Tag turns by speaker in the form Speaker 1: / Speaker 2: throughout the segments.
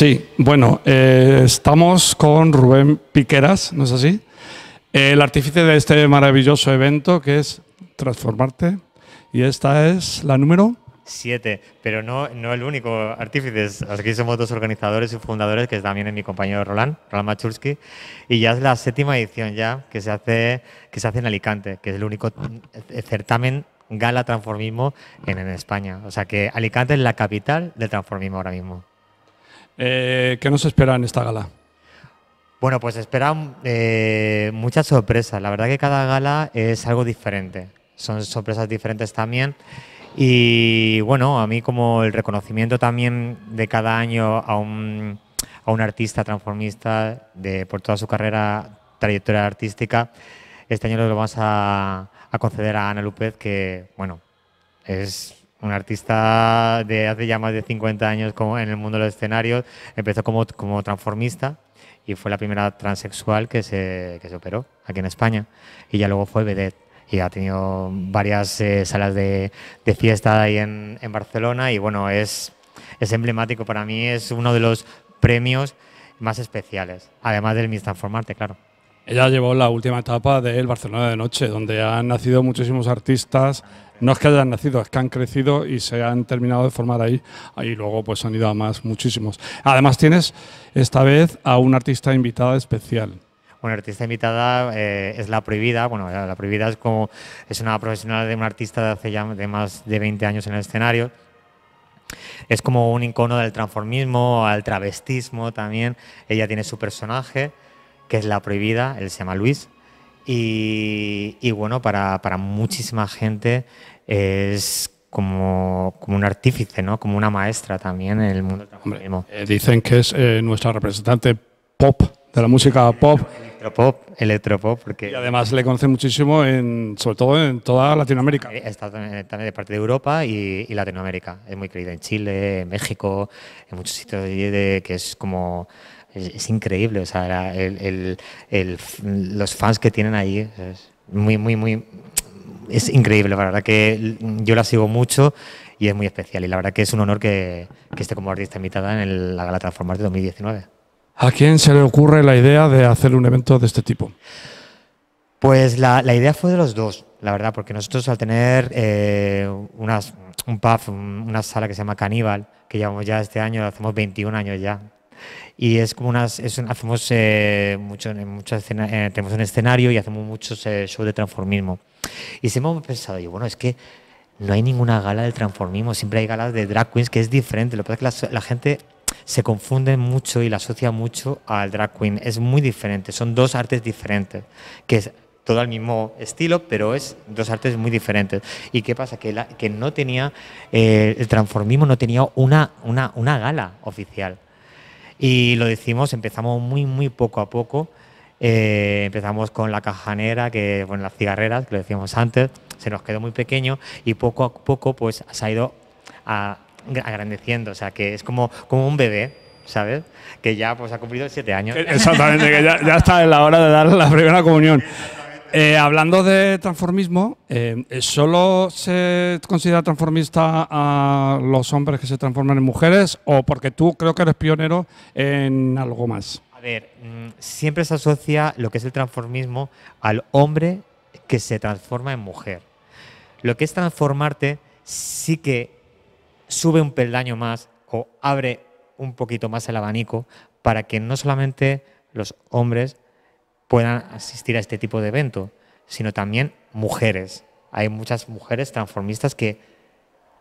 Speaker 1: Sí, bueno, eh, estamos con Rubén Piqueras, ¿no es así? El artífice de este maravilloso evento que es Transformarte. Y esta es la número
Speaker 2: siete, pero no, no el único artífice. Aquí somos dos organizadores y fundadores, que es también mi compañero Roland, Roland Machulski, y ya es la séptima edición ya que se hace, que se hace en Alicante, que es el único certamen gala transformismo en, en España. O sea que Alicante es la capital del transformismo ahora mismo. Eh, ¿Qué nos espera en esta gala? Bueno, pues esperan eh, muchas sorpresas. La verdad que cada gala es algo diferente. Son sorpresas diferentes también. Y bueno, a mí como el reconocimiento también de cada año a un, a un artista transformista de, por toda su carrera, trayectoria artística, este año lo vamos a conceder a Ana López, que bueno, es un artista de hace ya más de 50 años como en el mundo de los escenarios. Empezó como, como transformista y fue la primera transexual que se, que operó aquí en España. Y ya luego fue vedette y ha tenido varias eh, salas de, de, fiesta ahí en, Barcelona y bueno, es, es emblemático para mí, es uno de los premios más especiales, además del Miss Transformarte, claro.
Speaker 1: Ella llevó la última etapa del Barcelona de Noche, donde han nacido muchísimos artistas. No es que hayan nacido, es que han crecido y se han terminado de formar ahí. Y luego pues han ido a más muchísimos. Además tienes esta vez a una artista invitada especial.
Speaker 2: Bueno, artista invitada eh, es La Prohibida. Bueno, La Prohibida es como es una profesional de un artista de hace ya de más de 20 años en el escenario. Es como un icono del transformismo, al travestismo también. Ella tiene su personaje que es la prohibida, él se llama Luis. Y, bueno, para, muchísima gente es como, como, un artífice, ¿no? Como una maestra también en el mundo del trabajo. Eh, dicen
Speaker 1: que es eh, nuestra representante pop, de la música pop. Electropop, electropop, porque... Y además le conoce muchísimo, en, sobre todo en toda Latinoamérica.
Speaker 2: Eh, está también, de parte de Europa y, Latinoamérica. Es muy querida en Chile, en México, en muchos sitios de, que es como es, increíble, o sea, el, el, el, los fans que tienen ahí es muy, muy, muy, es increíble, la verdad que yo la sigo mucho y es muy especial. Y la verdad que es un honor que, que esté como artista invitada en la Gala de 2019.
Speaker 1: ¿A quién se le ocurre la idea de hacer un evento de este
Speaker 2: tipo? Pues la, la idea fue de los dos, la verdad, porque nosotros al tener eh, unas, un pub, una sala que se llama Caníbal, que llevamos ya este año, hacemos 21 años ya, y es como unas, hacemos eh, muchas eh, tenemos un escenario y hacemos muchos eh, shows de transformismo. Y siempre hemos pensado, yo, bueno, es que no hay ninguna gala del transformismo, siempre hay galas de drag queens que es diferente, lo que pasa es que la, gente se confunde mucho y la asocia mucho al drag queen, es muy diferente, son dos artes diferentes, que es todo al mismo estilo, pero es dos artes muy diferentes. ¿Y qué pasa? Que, que no tenía, el transformismo no tenía una, una, una gala oficial. Y lo decimos, empezamos muy, muy poco a poco. Eh, empezamos con la cajanera, que bueno, las cigarreras, que lo decíamos antes, se nos quedó muy pequeño y poco a poco pues se ha ido agrandeciendo, o sea que es como, como un bebé, ¿sabes? Que ya pues ha cumplido siete años. Exactamente, que ya, ya, está en la hora de dar
Speaker 1: la primera comunión. Eh, hablando de transformismo, eh, ¿solo se considera transformista a los hombres que se transforman en mujeres o porque tú
Speaker 2: creo que eres pionero en algo más? A ver, mm, siempre se asocia lo que es el transformismo al hombre que se transforma en mujer. Lo que es transformarte sí que sube un peldaño más o abre un poquito más el abanico para que no solamente los hombres puedan asistir a este tipo de evento, sino también mujeres. Hay muchas mujeres transformistas que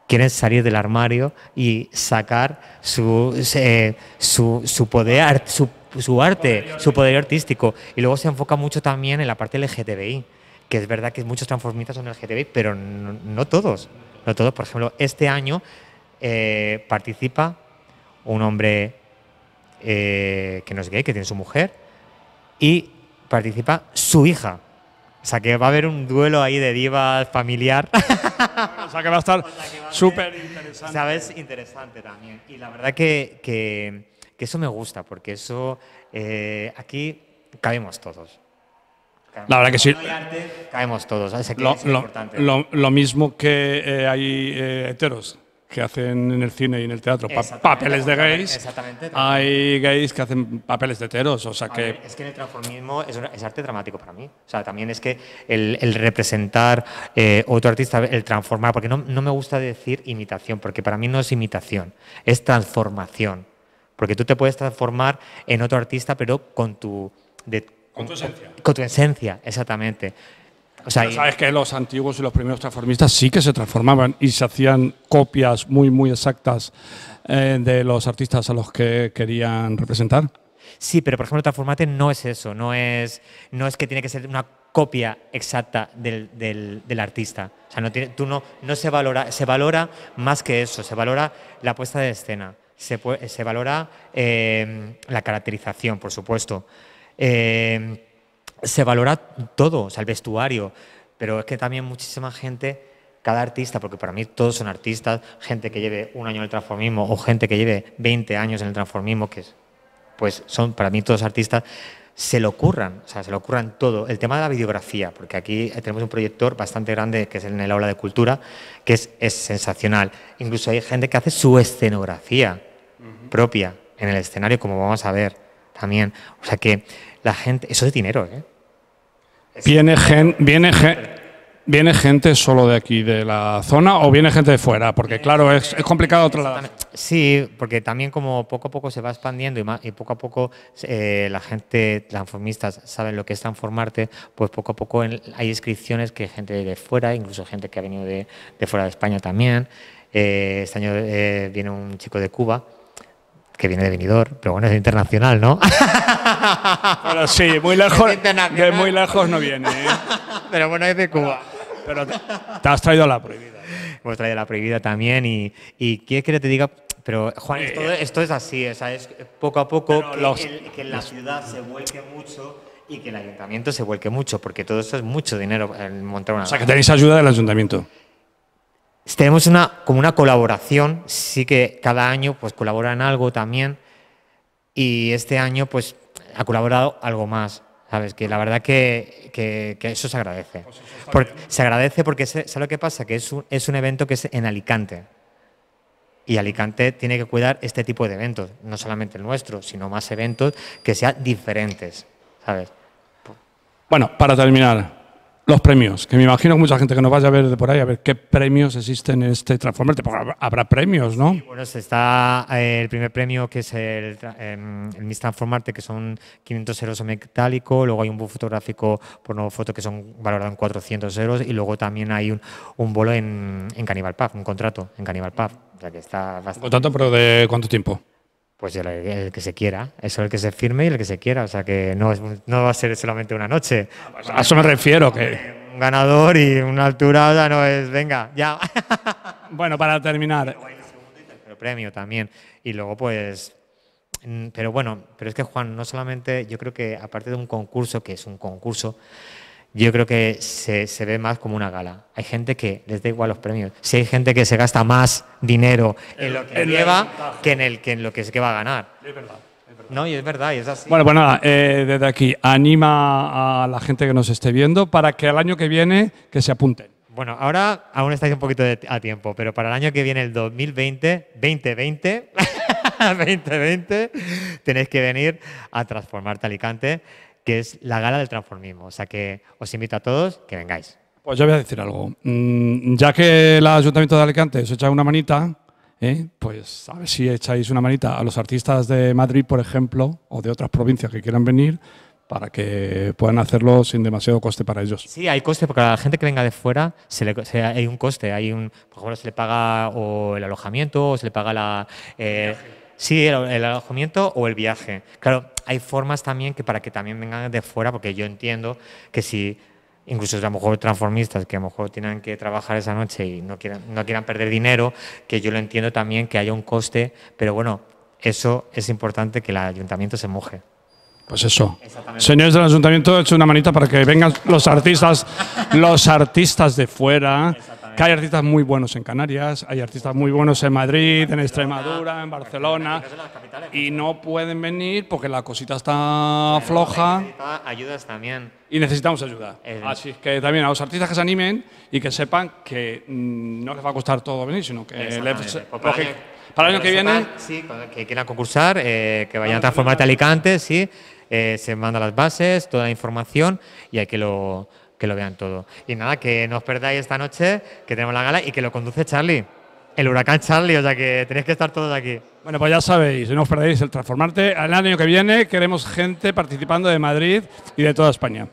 Speaker 2: quieren salir del armario y sacar su, eh, su, poder, su, arte, su poder artístico. Y luego se enfoca mucho también en la parte LGTBI, que es verdad que muchos transformistas son LGTBI, pero no, todos. No todos. Por ejemplo, este año eh, participa un hombre eh, que no es gay, que tiene su mujer, y participa su hija. O sea que va a haber un duelo ahí de divas familiar. o sea que va a estar súper interesante. ¿Sabes? Interesante también. Y la verdad que, que, eso me gusta, porque eso eh, aquí cabemos todos. la verdad que sí. caemos todos. Lo,
Speaker 1: lo, mismo que eh, hay eh, heteros que hacen en el cine y en el teatro papeles de gays, exactamente,
Speaker 2: hay gays que hacen papeles de heteros, o sea que... es que el transformismo es, arte dramático para mí, o sea, también es que el, representar eh, otro artista, el transformar, porque no, no me gusta decir imitación, porque para mí no es imitación, es transformación, porque tú te puedes transformar en otro artista, pero con tu... De, con tu esencia. Con tu esencia, exactamente sabes
Speaker 1: que los antiguos y los primeros transformistas sí que se transformaban y se hacían copias muy, muy exactas eh, de los artistas a
Speaker 2: los que querían representar. Sí, pero por ejemplo, Transformate no es eso, no es, no es que tiene que ser una copia exacta del, artista. O sea, no tiene, tú no, no se valora, más que eso, se valora la puesta de escena, se, se valora eh, la caracterización, por supuesto. Eh, se valora todo, o sea, el vestuario, pero es que también muchísima gente, cada artista, porque para mí todos son artistas, gente que lleve un año en el transformismo o gente que lleve 20 años en el transformismo, que pues son para mí todos artistas, se lo ocurran o sea, se lo ocurran todo. El tema de la videografía, porque aquí tenemos un proyector bastante grande que es en el aula de cultura, que es, sensacional. Incluso hay gente que hace su escenografía propia en el escenario, como vamos a ver también. O sea que la gente. Eso de dinero, ¿eh? viene, viene, viene, gente solo de aquí, de la
Speaker 1: zona, o viene gente de fuera,
Speaker 2: porque claro, es, es otro lado. Sí, porque también como poco a poco se va expandiendo y, poco a poco eh, la gente, transformistas, sabe lo que es transformarte, pues poco a poco hay inscripciones que gente de fuera, incluso gente que ha venido de, fuera de España también. Eh, este año eh, viene un chico de Cuba que viene de Benidorm, pero bueno, es internacional, ¿no? Pero sí, muy lejos,
Speaker 1: de muy lejos no viene. ¿eh? Pero bueno, es de Cuba. Pero, te,
Speaker 2: has traído la prohibida. Hemos traído la prohibida también y, y quieres que te diga pero, Juan, esto, es así, es poco a poco que, la ciudad se vuelque mucho y que el ayuntamiento se vuelque mucho, porque todo eso es mucho dinero montar una. O sea, que tenéis ayuda del ayuntamiento. Tenemos una, como una colaboración, sí que cada año pues colaboran algo también y este año pues ha colaborado algo más, ¿sabes? Que la verdad que, eso se agradece. Pues se agradece porque, ¿sabes lo que pasa? Que es un, es un evento que es en Alicante, y Alicante tiene que cuidar este tipo de eventos, no solamente el nuestro, sino más eventos que sean diferentes, ¿sabes?
Speaker 1: Bueno, para terminar, los premios, que me imagino mucha gente que nos vaya a ver de por ahí, a ver qué premios
Speaker 2: existen en este Transformarte, porque habrá premios, ¿no? bueno, está eh, el primer premio que es el, em, el Miss Transformarte, que son 500 euros en metálico, luego hay un book fotográfico por nuevo foto que son valorados en 400 euros y luego también hay un, un bolo en, en Cannibal Pub, un contrato en Cannibal Pub. O sea que está bastante... pero de cuánto tiempo? Pues el, que se quiera, eso el que se firme y el que se quiera, o sea que no, no va a ser solamente una noche. A eso me refiero, que... Un ganador y una altura ya no es, venga, ya. Bueno, para terminar. El premio también. Y luego pues mm, pero bueno, pero es que Juan, no solamente, yo creo que aparte de un concurso, que es un concurso, yo creo que se, ve más como una gala. Hay gente que les da igual los premios. Si hay gente que se gasta más dinero en lo que lleva que en, el, que en lo que, es que va a ganar. Es verdad, es verdad. No, y es verdad, y es así. Bueno, pues nada, eh, desde aquí anima a la
Speaker 1: gente que nos esté viendo para que el año que viene que se apunten.
Speaker 2: Bueno, ahora aún estáis un poquito a tiempo, pero para el año que viene, el 2020, 2020, 2020, tenéis que venir a transformarte Alicante que es la gala del transformismo. O sea que os invito a todos que vengáis.
Speaker 1: Pues yo voy a decir algo. Mm, ya que el Ayuntamiento de Alicante os echa una manita, ¿eh? pues a ver si echáis una manita a los artistas de Madrid, por ejemplo, o de otras provincias que quieran venir, para que puedan hacerlo sin demasiado coste para ellos.
Speaker 2: Sí, hay coste, porque a la gente que venga de fuera se le, hay un coste. Hay un, por ejemplo, se le paga o el alojamiento o se le paga la... Eh, Sí, el, alojamiento o el viaje. Claro, hay formas también que para que también vengan de fuera, porque yo entiendo que si incluso a lo mejor transformistas que a lo mejor tienen que trabajar esa noche y no quieran, no quieran perder dinero, que yo lo entiendo también que haya un coste, pero bueno, eso es importante que el ayuntamiento se moje.
Speaker 1: Pues eso. Señores del ayuntamiento, he hecho una manita para que vengan los artistas, los artistas de fuera hay artistas muy buenos en Canarias, hay artistas muy buenos en Madrid, en Extremadura, en Barcelona, y no pueden venir porque la cosita está floja. Ayudas también. Y necesitamos ayuda. Eh, Así que también a los artistas que se animen y que sepan que mm,
Speaker 2: no les va a costar todo venir, sino que pues para el año que viene. Sí, que quieran concursar, eh, que vayan a transformarte Alicante, sí. Eh, se manda las bases, toda la información y hay que lo que lo vean todo. Y nada, que no os perdáis esta noche, que tenemos la gala y que lo conduce Charlie. El huracán Charlie, o sea que tenéis que estar todos aquí. Bueno, pues ya sabéis, no
Speaker 1: os perdáis el transformarte. Al año que viene queremos gente participando de Madrid y de toda España.